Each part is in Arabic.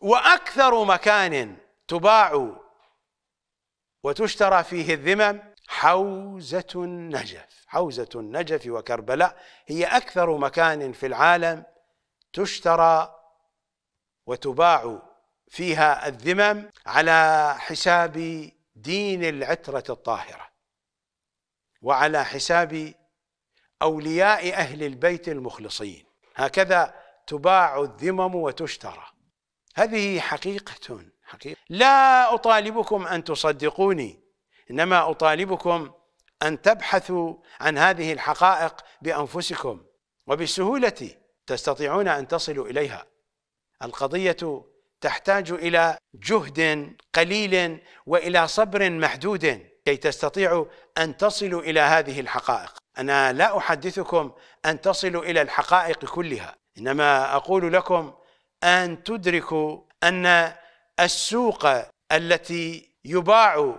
وأكثر مكان تباع وتشترى فيه الذمم حوزة النجف حوزة النجف وكربلاء هي أكثر مكان في العالم تشترى وتباع فيها الذمم على حساب دين العترة الطاهرة وعلى حساب أولياء أهل البيت المخلصين هكذا تباع الذمم وتشترى هذه حقيقة حقيقة لا أطالبكم أن تصدقوني إنما أطالبكم أن تبحثوا عن هذه الحقائق بأنفسكم وبسهولة تستطيعون أن تصلوا إليها القضية تحتاج إلى جهد قليل وإلى صبر محدود كي تستطيعوا أن تصلوا إلى هذه الحقائق أنا لا أحدثكم أن تصلوا إلى الحقائق كلها إنما أقول لكم أن تدركوا أن السوق التي يباع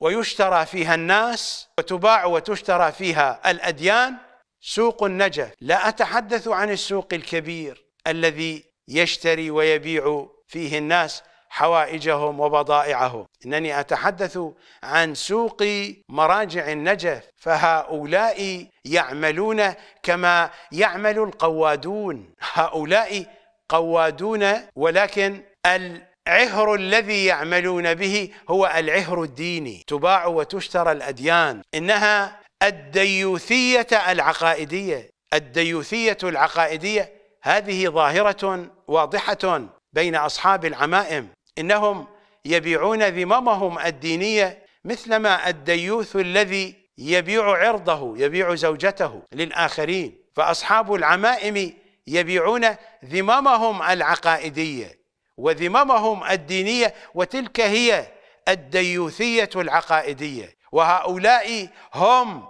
ويشترى فيها الناس وتباع وتشترى فيها الأديان سوق النجف لا أتحدث عن السوق الكبير الذي يشتري ويبيع فيه الناس حوائجهم وبضائعهم إنني أتحدث عن سوق مراجع النجف فهؤلاء يعملون كما يعمل القوادون هؤلاء قوادون ولكن العهر الذي يعملون به هو العهر الديني تباع وتشترى الأديان إنها الديوثية العقائدية الديوثية العقائدية هذه ظاهرة واضحة بين أصحاب العمائم إنهم يبيعون ذممهم الدينية مثلما الديوث الذي يبيع عرضه يبيع زوجته للآخرين فأصحاب العمائم يبيعون ذممهم العقائديه وذممهم الدينيه وتلك هي الديوثيه العقائديه وهؤلاء هم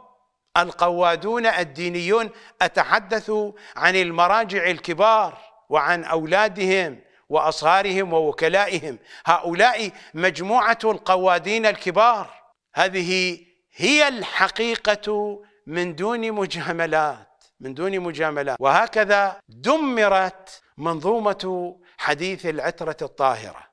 القوادون الدينيون اتحدث عن المراجع الكبار وعن اولادهم واصهارهم ووكلائهم هؤلاء مجموعه القوادين الكبار هذه هي الحقيقه من دون مجاملات من دون مجاملات وهكذا دمرت منظومه حديث العتره الطاهره